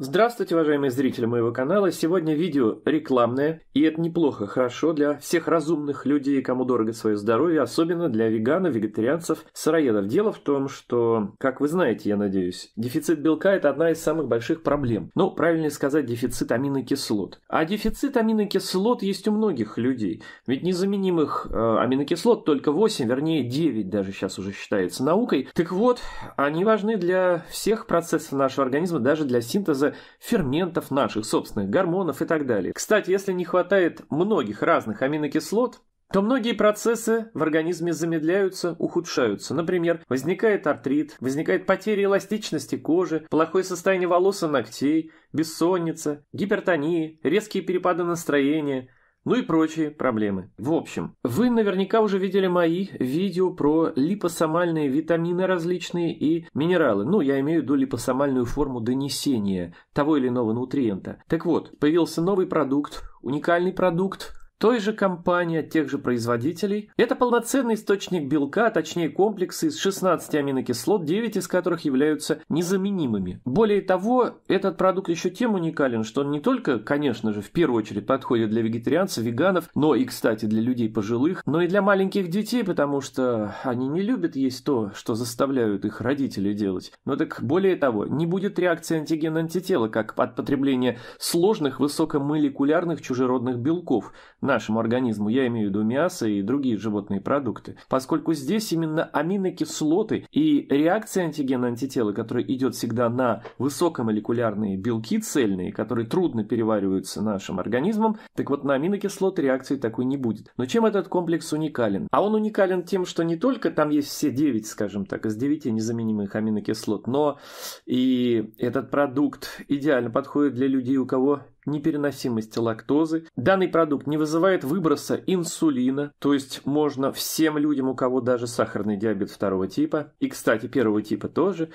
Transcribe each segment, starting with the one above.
Здравствуйте, уважаемые зрители моего канала. Сегодня видео рекламное, и это неплохо, хорошо для всех разумных людей, кому дорого свое здоровье, особенно для веганов, вегетарианцев, сыроедов. Дело в том, что, как вы знаете, я надеюсь, дефицит белка – это одна из самых больших проблем. Ну, правильнее сказать, дефицит аминокислот. А дефицит аминокислот есть у многих людей. Ведь незаменимых э, аминокислот только 8, вернее 9 даже сейчас уже считается наукой. Так вот, они важны для всех процессов нашего организма, даже для синтеза глюкозы, ферментов наших собственных, гормонов и так далее. Кстати, если не хватает многих разных аминокислот, то многие процессы в организме замедляются, ухудшаются. Например, возникает артрит, возникает потеря эластичности кожи, плохое состояние волос и ногтей, бессонница, гипертония, резкие перепады настроения – ну и прочие проблемы. В общем, вы наверняка уже видели мои видео про липосомальные витамины различные и минералы. Ну, я имею в виду липосомальную форму донесения того или иного нутриента. Так вот, появился новый продукт, уникальный продукт, той же компании от тех же производителей. Это полноценный источник белка, а точнее комплексы из 16 аминокислот, 9 из которых являются незаменимыми. Более того, этот продукт еще тем уникален, что он не только, конечно же, в первую очередь подходит для вегетарианцев, веганов, но и, кстати, для людей пожилых, но и для маленьких детей, потому что они не любят есть то, что заставляют их родители делать. Но так более того, не будет реакции антиген-антитела, как от потребления сложных высокомолекулярных чужеродных белков, нашему организму, я имею в виду мясо и другие животные продукты, поскольку здесь именно аминокислоты и реакция антигена-антитела, которая идет всегда на высокомолекулярные белки цельные, которые трудно перевариваются нашим организмом, так вот на аминокислоты реакции такой не будет. Но чем этот комплекс уникален? А он уникален тем, что не только там есть все 9, скажем так, из 9 незаменимых аминокислот, но и этот продукт идеально подходит для людей, у кого непереносимости лактозы. Данный продукт не вызывает выброса инсулина, то есть можно всем людям, у кого даже сахарный диабет второго типа, и, кстати, первого типа тоже,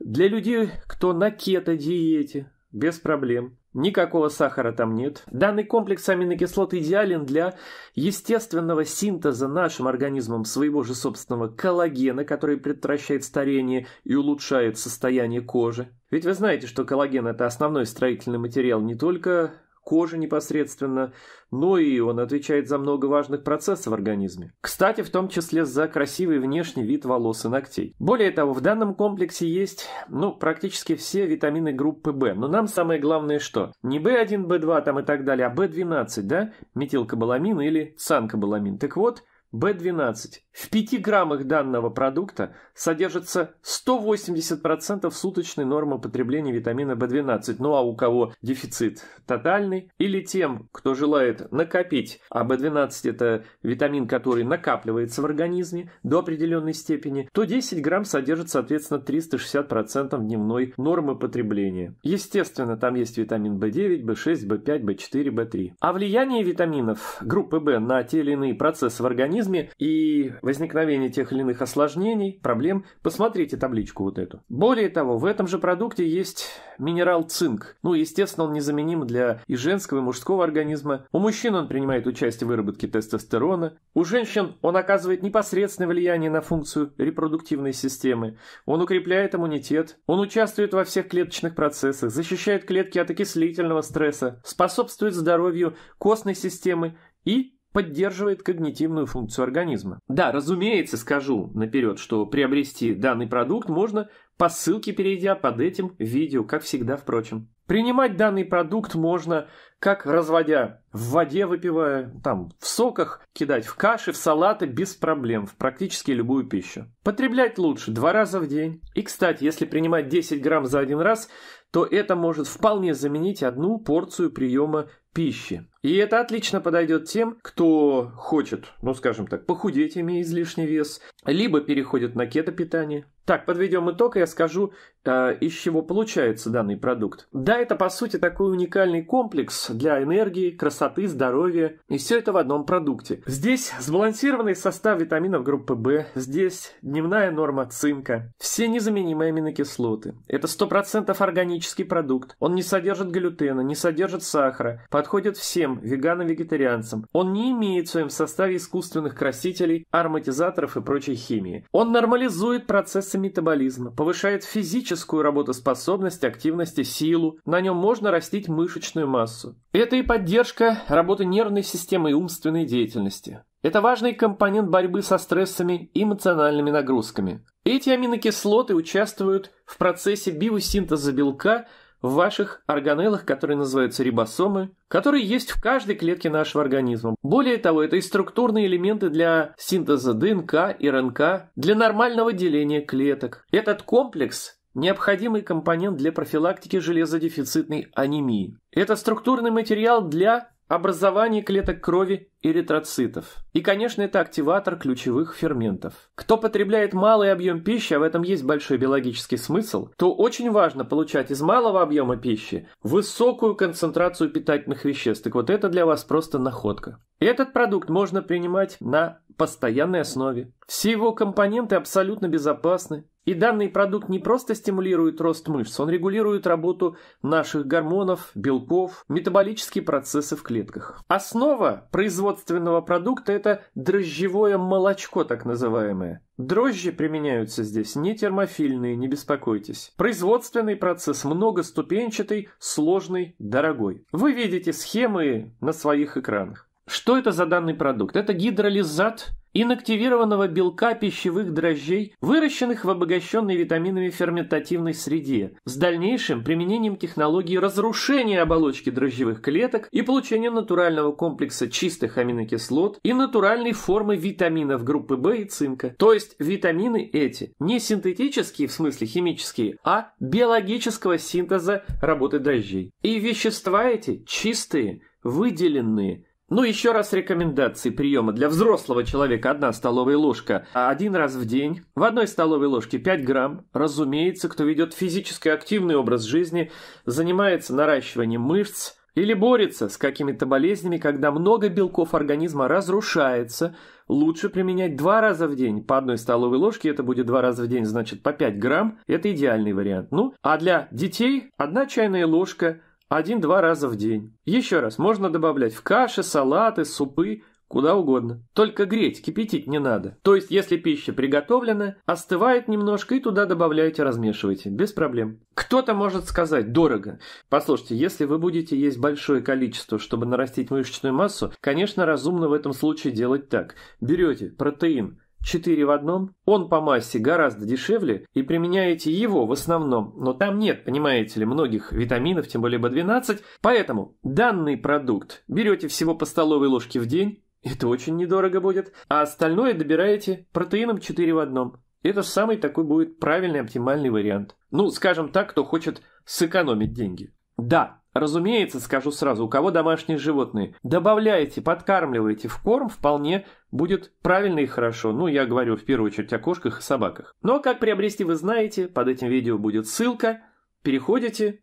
для людей, кто на кето-диете, без проблем. Никакого сахара там нет. Данный комплекс аминокислот идеален для естественного синтеза нашим организмом своего же собственного коллагена, который предотвращает старение и улучшает состояние кожи. Ведь вы знаете, что коллаген – это основной строительный материал не только кожи непосредственно, но и он отвечает за много важных процессов в организме. Кстати, в том числе за красивый внешний вид волос и ногтей. Более того, в данном комплексе есть, ну, практически все витамины группы В, но нам самое главное что? Не B1, B2 там и так далее, а B12, да? Метилкобаламин или цанкобаламин. Так вот, B12. В 5 граммах данного продукта содержится 180% суточной нормы потребления витамина B12. Ну а у кого дефицит тотальный или тем, кто желает накопить, а B12 это витамин, который накапливается в организме до определенной степени, то 10 грамм содержит, соответственно, 360% дневной нормы потребления. Естественно, там есть витамин B9, B6, B5, B4, B3. А влияние витаминов группы B на те или иные процессы в организме организме и возникновение тех или иных осложнений, проблем, посмотрите табличку вот эту. Более того, в этом же продукте есть минерал цинк. Ну, естественно, он незаменим для и женского, и мужского организма. У мужчин он принимает участие в выработке тестостерона. У женщин он оказывает непосредственное влияние на функцию репродуктивной системы. Он укрепляет иммунитет. Он участвует во всех клеточных процессах, защищает клетки от окислительного стресса, способствует здоровью костной системы и поддерживает когнитивную функцию организма. Да, разумеется, скажу наперед, что приобрести данный продукт можно по ссылке перейдя под этим видео, как всегда, впрочем. Принимать данный продукт можно как разводя в воде выпивая, там, в соках кидать, в каши, в салаты без проблем, в практически любую пищу. Потреблять лучше два раза в день. И, кстати, если принимать 10 грамм за один раз, то это может вполне заменить одну порцию приема пищи. И это отлично подойдет тем, кто хочет, ну скажем так, похудеть, имея излишний вес, либо переходит на кетопитание. Так, подведем итог, и я скажу, э, из чего получается данный продукт. Да, это по сути такой уникальный комплекс для энергии, красоты, здоровья. И все это в одном продукте. Здесь сбалансированный состав витаминов группы В, здесь дневная норма цинка. Все незаменимые аминокислоты. Это 100% органический продукт. Он не содержит глютена, не содержит сахара. Подходит всем веганам-вегетарианцам. Он не имеет в своем составе искусственных красителей, ароматизаторов и прочей химии. Он нормализует процессы метаболизма, повышает физическую работоспособность, активность и силу. На нем можно растить мышечную массу. Это и поддержка работы нервной системы и умственной деятельности. Это важный компонент борьбы со стрессами и эмоциональными нагрузками. Эти аминокислоты участвуют в процессе биосинтеза белка в ваших органеллах, которые называются рибосомы, которые есть в каждой клетке нашего организма. Более того, это и структурные элементы для синтеза ДНК и РНК, для нормального деления клеток. Этот комплекс необходимый компонент для профилактики железодефицитной анемии. Это структурный материал для образования клеток крови эритроцитов. И, конечно, это активатор ключевых ферментов. Кто потребляет малый объем пищи, а в этом есть большой биологический смысл, то очень важно получать из малого объема пищи высокую концентрацию питательных веществ. Так вот это для вас просто находка. Этот продукт можно принимать на постоянной основе. Все его компоненты абсолютно безопасны. И данный продукт не просто стимулирует рост мышц, он регулирует работу наших гормонов, белков, метаболические процессы в клетках. Основа производственного продукта – это дрожжевое молочко, так называемое. Дрожжи применяются здесь не термофильные, не беспокойтесь. Производственный процесс многоступенчатый, сложный, дорогой. Вы видите схемы на своих экранах. Что это за данный продукт? Это гидролизат инактивированного белка пищевых дрожжей, выращенных в обогащенной витаминами ферментативной среде, с дальнейшим применением технологии разрушения оболочки дрожжевых клеток и получения натурального комплекса чистых аминокислот и натуральной формы витаминов группы В и цинка. То есть витамины эти не синтетические, в смысле химические, а биологического синтеза работы дрожжей. И вещества эти чистые, выделенные, ну, еще раз рекомендации приема. Для взрослого человека одна столовая ложка а один раз в день. В одной столовой ложке 5 грамм. Разумеется, кто ведет физически активный образ жизни, занимается наращиванием мышц или борется с какими-то болезнями, когда много белков организма разрушается, лучше применять два раза в день. По одной столовой ложке это будет два раза в день, значит по 5 грамм. Это идеальный вариант. Ну, а для детей одна чайная ложка – один-два раза в день. Еще раз, можно добавлять в каши, салаты, супы, куда угодно. Только греть, кипятить не надо. То есть, если пища приготовлена, остывает немножко и туда добавляете, размешивайте, без проблем. Кто-то может сказать, дорого. Послушайте, если вы будете есть большое количество, чтобы нарастить мышечную массу, конечно, разумно в этом случае делать так. Берете протеин, 4 в одном. Он по массе гораздо дешевле, и применяете его в основном, но там нет, понимаете ли, многих витаминов, тем более B12, поэтому данный продукт берете всего по столовой ложке в день, это очень недорого будет, а остальное добираете протеином 4 в одном. Это самый такой будет правильный оптимальный вариант. Ну, скажем так, кто хочет сэкономить деньги. Да, Разумеется, скажу сразу, у кого домашние животные, добавляйте, подкармливайте в корм, вполне будет правильно и хорошо. Ну, я говорю в первую очередь о кошках и собаках. Но ну, а как приобрести вы знаете, под этим видео будет ссылка. Переходите,